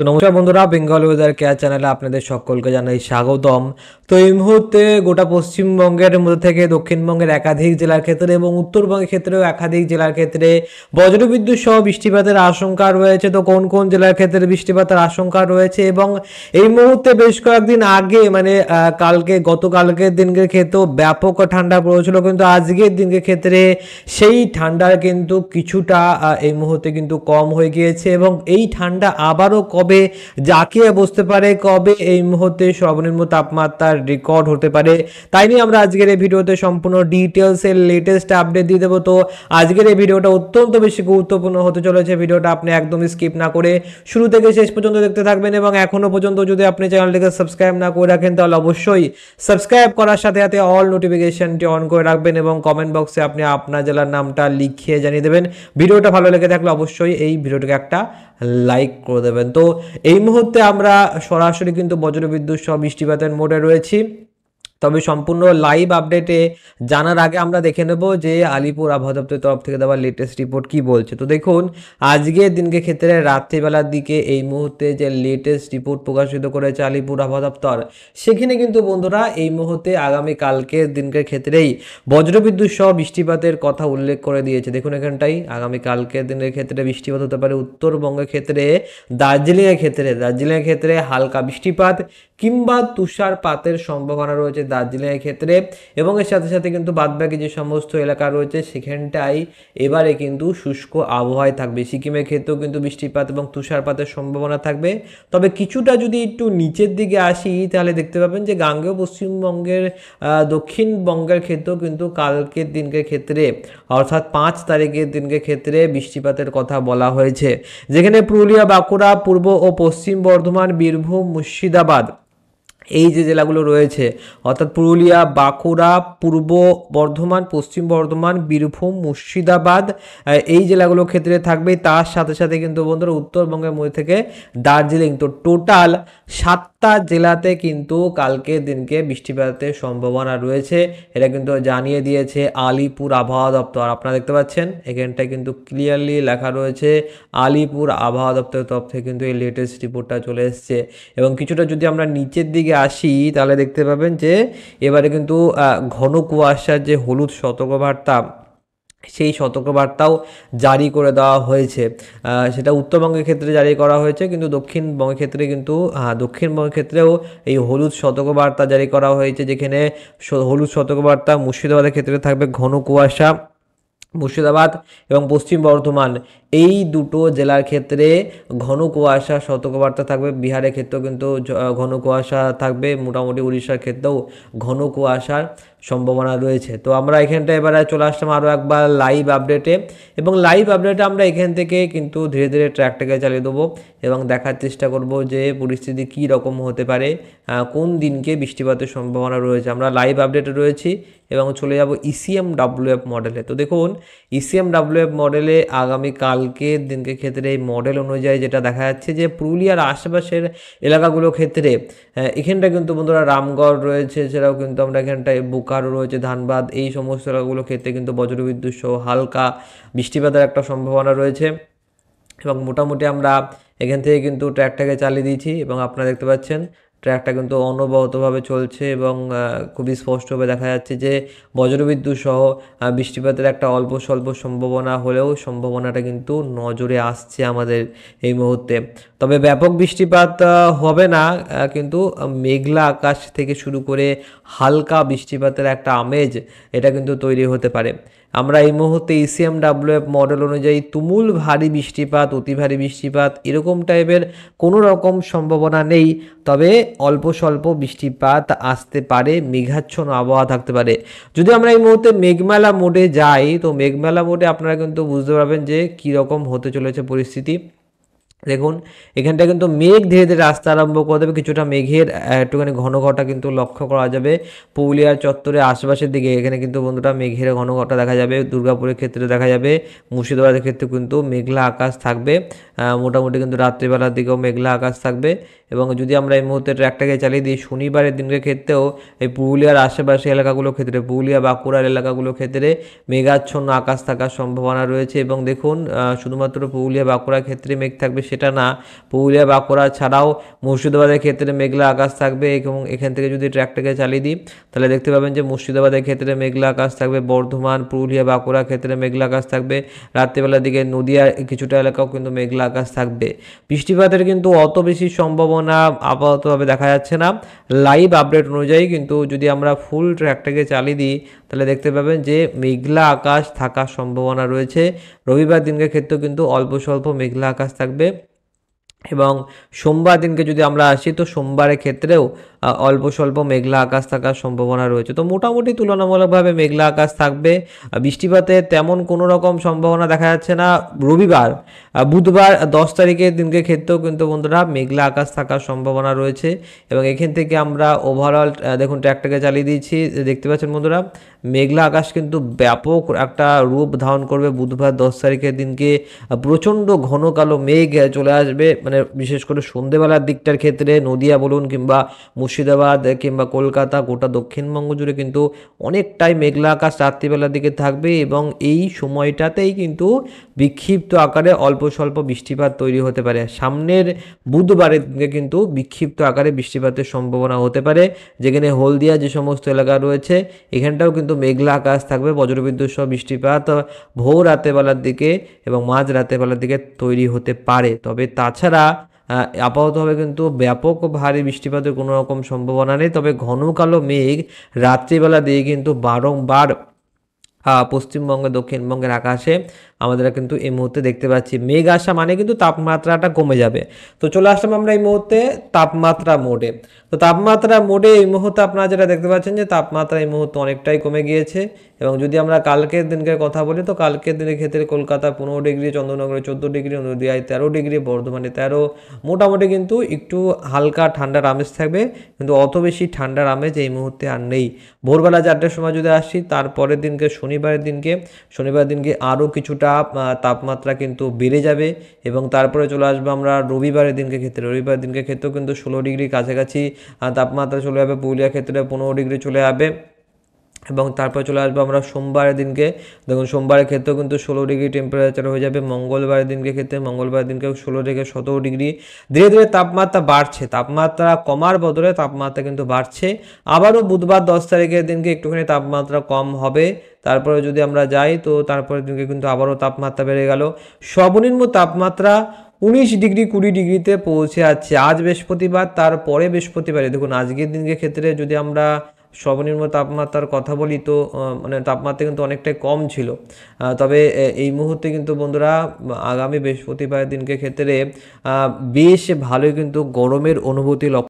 তো নমস্কার বন্ধুরা বেঙ্গল ওয়েদার কেয়ার চ্যানেলে আপনাদের সকলকে জানাই স্বাগতম তো এই মুহূর্তে গোটা পশ্চিমবঙ্গের মধ্যে থেকে দক্ষিণবঙ্গের একাধিক জেলার ক্ষেত্রে এবং উত্তরবঙ্গের ক্ষেত্রেও একাধিক জেলার ক্ষেত্রে বজ্রবিদ্যুৎ সহ বৃষ্টিপাতের আশঙ্কা রয়েছে তো কোন কোন জেলার ক্ষেত্রে বৃষ্টিপাতের আশঙ্কা রয়েছে এবং এই মুহূর্তে বেশ কয়েকদিন আগে মানে কালকে গতকালকের দিনকে ক্ষেত্রেও ব্যাপক ঠান্ডা পড়েছিল কিন্তু আজকের দিনকে ক্ষেত্রে সেই ঠান্ডার কিন্তু কিছুটা এই মুহূর্তে কিন্তু কম হয়ে গিয়েছে এবং এই ঠান্ডা আবারও কবে কবে যাকে বসতে পারে কবে এই মুহূর্তে সর্বনিম্ন তাপমাত্রার রেকর্ড হতে পারে তাই নিয়ে আমরা আজকের এই ভিডিওতে সম্পূর্ণ ডিটেলসের লেটেস্ট আপডেট দিয়ে দেবো তো আজকের এই ভিডিওটা অত্যন্ত বেশি গুরুত্বপূর্ণ হতে চলেছে ভিডিওটা আপনি একদম স্কিপ না করে শুরু থেকে শেষ পর্যন্ত দেখতে থাকবেন এবং এখনও পর্যন্ত যদি আপনি চ্যানেলটিকে সাবস্ক্রাইব না করে রাখেন তাহলে অবশ্যই সাবস্ক্রাইব করার সাথে সাথে অল নোটিফিকেশনটি অন করে রাখবেন এবং কমেন্ট বক্সে আপনি আপনার জেলার নামটা লিখিয়ে জানিয়ে দেবেন ভিডিওটা ভালো লেগে থাকলে অবশ্যই এই ভিডিওটাকে একটা লাইক করে দেবেন তো এই মুহূর্তে আমরা সরাসরি কিন্তু বজ্রবিদ্যুৎ সহ বৃষ্টিপাতের মোডে রয়েছি তবে সম্পূর্ণ লাইভ আপডেটে জানার আগে আমরা দেখে নেব যে আলিপুর আবহাওয়া তরফ থেকে দেওয়া লেটেস্ট রিপোর্ট কি বলছে তো দেখুন আজকের দিনকে ক্ষেত্রে রাত্রিবেলার দিকে এই মুহূর্তে যে লেটেস্ট রিপোর্ট প্রকাশিত করেছে আলিপুর আবহাওয়া দপ্তর সেখানে কিন্তু বন্ধুরা এই মুহূর্তে আগামী কালকের দিনকে ক্ষেত্রেই বজ্রবিদ্যুৎ সহ বৃষ্টিপাতের কথা উল্লেখ করে দিয়েছে দেখুন এখানটাই আগামী কালকের দিনের ক্ষেত্রে বৃষ্টিপাত হতে পারে উত্তরবঙ্গের ক্ষেত্রে দার্জিলিংয়ের ক্ষেত্রে দার্জিলিংয়ের ক্ষেত্রে হালকা বৃষ্টিপাত কিংবা তুষারপাতের সম্ভাবনা রয়েছে দার্জিলিংয়ের ক্ষেত্রে এবং এর সাথে সাথে কিন্তু বাদবাকি যে সমস্ত এলাকা রয়েছে সেখানটাই এবারে কিন্তু শুষ্ক আবহাওয়ায় থাকবে সিকিমের ক্ষেত্রেও কিন্তু বৃষ্টিপাত এবং তুষারপাতের সম্ভাবনা থাকবে তবে কিছুটা যদি একটু নিচের দিকে আসি তাহলে দেখতে পাবেন যে গাঙ্গেয় পশ্চিমবঙ্গের দক্ষিণবঙ্গের ক্ষেত্রেও কিন্তু কালকের দিনকে ক্ষেত্রে অর্থাৎ পাঁচ তারিখের দিনকে ক্ষেত্রে বৃষ্টিপাতের কথা বলা হয়েছে যেখানে পুরুলিয়া বাঁকুড়া পূর্ব ও পশ্চিম বর্ধমান বীরভূম মুর্শিদাবাদ এই যে জেলাগুলো রয়েছে অর্থাৎ পুরুলিয়া বাঁকুড়া পূর্ব বর্ধমান পশ্চিম বর্ধমান বীরভূম মুর্শিদাবাদ এই জেলাগুলোর ক্ষেত্রে থাকবে তার সাথে সাথে কিন্তু বন্ধুরা উত্তরবঙ্গের মধ্যে থেকে দার্জিলিং তো টোটাল সাতটা জেলাতে কিন্তু কালকে দিনকে বৃষ্টিপাতের সম্ভাবনা রয়েছে এটা কিন্তু জানিয়ে দিয়েছে আলিপুর আবহাওয়া দপ্তর আপনারা দেখতে পাচ্ছেন এখানটায় কিন্তু ক্লিয়ারলি লেখা রয়েছে আলিপুর আবহাওয়া দপ্তরের তরফ থেকে কিন্তু এই লেটেস্ট রিপোর্টটা চলে এসছে এবং কিছুটা যদি আমরা নিচের দিকে আসি তাহলে দেখতে পাবেন যে এবারে কিন্তু ঘন কুয়াশার যে হলুদ সতর্কবার্তা সেই সতর্কবার্তাও জারি করে দেওয়া হয়েছে সেটা উত্তরবঙ্গের ক্ষেত্রে জারি করা হয়েছে কিন্তু দক্ষিণবঙ্গের ক্ষেত্রে কিন্তু দক্ষিণবঙ্গের ক্ষেত্রেও এই হলুদ সতর্কবার্তা জারি করা হয়েছে যেখানে হলুদ সতর্কবার্তা মুর্শিদাবাদের ক্ষেত্রে থাকবে ঘন কুয়াশা মুর্শিদাবাদ এবং পশ্চিম বর্ধমান এই দুটো জেলার ক্ষেত্রে ঘন কুয়াশা সতর্কবার্তা থাকবে বিহারের ক্ষেত্রেও কিন্তু ঘন কুয়াশা থাকবে মোটামুটি উড়িষ্যার ক্ষেত্রেও ঘন কুয়াশার সম্ভাবনা রয়েছে তো আমরা এখানটা এবারে চলে আসলাম আরও একবার লাইভ আপডেটে এবং লাইভ আপডেটে আমরা এখান থেকে কিন্তু ধীরে ধীরে ট্র্যাকটাকে চালিয়ে দেবো এবং দেখার চেষ্টা করব যে পরিস্থিতি কী রকম হতে পারে কোন দিনকে বৃষ্টিপাতের সম্ভাবনা রয়েছে আমরা লাইভ আপডেটে রয়েছি এবং চলে যাব ইসিএম ডাব্লিউএফ মডেলে তো দেখুন ইসিএম ডাব্লিউএফ মডেলে আগামীকাল কালকের দিনকে ক্ষেত্রে এই মডেল অনুযায়ী যেটা দেখা যাচ্ছে যে পুরুলিয়ার আশেপাশের এলাকাগুলো ক্ষেত্রে হ্যাঁ, এখানটা কিন্তু বন্ধুরা রামগড় রয়েছে এছাড়াও কিন্তু আমরা এখানটায় বোকারো রয়েছে ধানবাদ এই সমস্ত এলাকাগুলো ক্ষেত্রে কিন্তু বজ্রবিদ্যুৎ সহ হালকা বৃষ্টিপাতের একটা সম্ভাবনা রয়েছে এবং মোটামুটি আমরা এখান থেকে কিন্তু ট্র্যাকটাকে চালিয়ে দিয়েছি এবং আপনারা দেখতে পাচ্ছেন ট্র্যাকটা কিন্তু অনবহতভাবে চলছে এবং খুবই স্পষ্টভাবে দেখা যাচ্ছে যে বজ্রবিদ্যুৎ সহ বৃষ্টিপাতের একটা অল্প স্বল্প সম্ভাবনা হলেও সম্ভাবনাটা কিন্তু নজরে আসছে আমাদের এই মুহূর্তে তবে ব্যাপক বৃষ্টিপাত হবে না কিন্তু মেঘলা আকাশ থেকে শুরু করে হালকা বৃষ্টিপাতের একটা আমেজ এটা কিন্তু তৈরি হতে পারে আমরা এই মুহূর্তে ইসিএম এফ মডেল অনুযায়ী তুমুল ভারী বৃষ্টিপাত অতি ভারী বৃষ্টিপাত এরকম টাইপের কোনো রকম সম্ভাবনা নেই তবে অল্প স্বল্প বৃষ্টিপাত আসতে পারে মেঘাচ্ছন্ন আবহাওয়া থাকতে পারে যদি আমরা এই মুহূর্তে মেঘমেলা মোডে যাই তো মেঘমেলা মোডে আপনারা কিন্তু বুঝতে পারবেন যে কীরকম হতে চলেছে পরিস্থিতি দেখুন এখানটা কিন্তু মেঘ ধীরে ধীরে আসতে আরম্ভ করে দেবে কিছুটা মেঘের একটুখানি ঘন ঘটা কিন্তু লক্ষ্য করা যাবে পুরুলিয়ার চত্বরের আশেপাশের দিকে এখানে কিন্তু বন্ধুটা মেঘের ঘন ঘটা দেখা যাবে দুর্গাপুরের ক্ষেত্রে দেখা যাবে মুর্শিদাবাদের ক্ষেত্রে কিন্তু মেঘলা আকাশ থাকবে মোটামুটি কিন্তু রাত্রিবেলার দিকেও মেঘলা আকাশ থাকবে এবং যদি আমরা এই মুহূর্তে ট্র্যাকটাকে চালিয়ে দিই শনিবারের দিনের ক্ষেত্রেও এই পুরুলিয়ার আশেপাশে এলাকাগুলোর ক্ষেত্রে পুরুলিয়া বাঁকুড়ার এলাকাগুলোর ক্ষেত্রে মেঘাচ্ছন্ন আকাশ থাকার সম্ভাবনা রয়েছে এবং দেখুন শুধুমাত্র পুরুলিয়া বাঁকুড়ার ক্ষেত্রে মেঘ থাকবে সেটা না পুরুলিয়া বাঁকুড়া ছাড়াও মুর্শিদাবাদের ক্ষেত্রে মেঘলা আকাশ থাকবে এবং এখান থেকে যদি ট্র্যাকটাকে চালিয়ে দিই তাহলে দেখতে পাবেন যে মুর্শিদাবাদের ক্ষেত্রে মেঘলা আকাশ থাকবে বর্ধমান পুরুলিয়া বাঁকুড়া ক্ষেত্রে মেঘলা আকাশ থাকবে রাত্রিবেলার দিকে নদীয়া কিছুটা এলাকাও কিন্তু মেঘলা আকাশ থাকবে বৃষ্টিপাতের কিন্তু অত বেশি সম্ভাবনা আপাততভাবে দেখা যাচ্ছে না লাইভ আপডেট অনুযায়ী কিন্তু যদি আমরা ফুল ট্র্যাকটাকে চালিয়ে দিই তাহলে দেখতে পাবেন যে মেঘলা আকাশ থাকার সম্ভাবনা রয়েছে রবিবার দিনকে ক্ষেত্রেও কিন্তু অল্প স্বল্প মেঘলা আকাশ থাকবে এবং সোমবার দিনকে যদি আমরা আসি তো সোমবারের ক্ষেত্রেও অল্প স্বল্প মেঘলা আকাশ থাকার সম্ভাবনা রয়েছে তো মোটামুটি তুলনামূলকভাবে মেঘলা আকাশ থাকবে বৃষ্টিপাতে তেমন কোনো রকম সম্ভাবনা দেখা যাচ্ছে না রবিবার বুধবার দশ তারিখের দিনকে ক্ষেত্রেও কিন্তু বন্ধুরা মেঘলা আকাশ থাকার সম্ভাবনা রয়েছে এবং এখান থেকে আমরা ওভারঅল দেখুন ট্র্যাকটাকে চালিয়ে দিয়েছি দেখতে পাচ্ছেন বন্ধুরা মেঘলা আকাশ কিন্তু ব্যাপক একটা রূপ ধারণ করবে বুধবার দশ তারিখের দিনকে প্রচণ্ড ঘন কালো মেঘ চলে আসবে মানে বিশেষ করে সন্ধেবেলার দিকটার ক্ষেত্রে নদিয়া বলুন কিংবা মুর্শিদাবাদ কিংবা কলকাতা গোটা দক্ষিণবঙ্গ জুড়ে কিন্তু অনেকটাই মেঘলা আকাশ রাত্রিবেলার দিকে থাকবে এবং এই সময়টাতেই কিন্তু বিক্ষিপ্ত আকারে অল্প স্বল্প বৃষ্টিপাত তৈরি হতে পারে সামনের বুধবারের দিকে কিন্তু বিক্ষিপ্ত আকারে বৃষ্টিপাতের সম্ভাবনা হতে পারে যেখানে হলদিয়া যে সমস্ত এলাকা রয়েছে এখানটাও কিন্তু মেঘলা আকাশ থাকবে বজ্রবিদ্যুৎ সহ বৃষ্টিপাত ভোর বেলার দিকে এবং মাঝ বেলার দিকে তৈরি হতে পারে তবে তাছাড়া ছাড়া আপাতভাবে কিন্তু ব্যাপক ভারী বৃষ্টিপাতের কোনো রকম সম্ভাবনা নেই তবে ঘন কালো মেঘ রাত্রিবেলা দিয়ে কিন্তু বারংবার পশ্চিমবঙ্গে দক্ষিণবঙ্গের আকাশে আমাদের কিন্তু এই মুহূর্তে দেখতে পাচ্ছি মেঘ আসা মানে কিন্তু তাপমাত্রাটা কমে যাবে তো চলে আসলাম আমরা এই মুহূর্তে তাপমাত্রা মোডে তো তাপমাত্রা মোডে এই মুহূর্তে আপনারা যেটা দেখতে পাচ্ছেন যে তাপমাত্রা এই মুহূর্তে অনেকটাই কমে গিয়েছে এবং যদি আমরা কালকের দিনকে কথা বলি তো কালকের দিনের ক্ষেত্রে কলকাতা পনেরো ডিগ্রি চন্দ্রনগরে চোদ্দো ডিগ্রি নদিয়ায় তেরো ডিগ্রি বর্ধমানে তেরো মোটামুটি কিন্তু একটু হালকা ঠান্ডার আমেজ থাকবে কিন্তু অত বেশি ঠান্ডার আমেজ এই মুহূর্তে আর নেই ভোরবেলা চারটের সময় যদি আসি তারপরের দিনকে শনিবারের দিনকে শনিবার দিনকে আরও কিছুটা চাপ তাপমাত্রা কিন্তু বেড়ে যাবে এবং তারপরে চলে আসবো আমরা রবিবারের দিনকে ক্ষেত্রে রবিবার দিনকে ক্ষেত্রেও কিন্তু ষোলো ডিগ্রি কাছাকাছি তাপমাত্রা চলে যাবে পুরুলিয়ার ক্ষেত্রে পনেরো ডিগ্রি চলে যাবে এবং তারপরে চলে আসবো আমরা সোমবারের দিনকে দেখুন সোমবারের ক্ষেত্রেও কিন্তু ষোলো ডিগ্রি টেম্পারেচার হয়ে যাবে মঙ্গলবারের দিনকে ক্ষেত্রে মঙ্গলবারের দিনকে ষোলো থেকে সতেরো ডিগ্রি ধীরে ধীরে তাপমাত্রা বাড়ছে তাপমাত্রা কমার বদলে তাপমাত্রা কিন্তু বাড়ছে আবারও বুধবার দশ তারিখের দিনকে একটুখানি তাপমাত্রা কম হবে তারপরে যদি আমরা যাই তো তারপরের দিনকে কিন্তু আবারও তাপমাত্রা বেড়ে গেল সর্বনিম্ন তাপমাত্রা উনিশ ডিগ্রি কুড়ি ডিগ্রিতে পৌঁছে আছে আজ বৃহস্পতিবার তারপরে বৃহস্পতিবার দেখুন আজকের দিনকে ক্ষেত্রে যদি আমরা সর্বনিম্ন তাপমাত্রার কথা বলি তো মানে তাপমাত্রা কিন্তু অনেকটাই কম ছিল তবে এই মুহূর্তে কিন্তু বন্ধুরা আগামী বৃহস্পতিবার দিনকে ক্ষেত্রে বেশ ভালোই কিন্তু গরমের অনুভূতি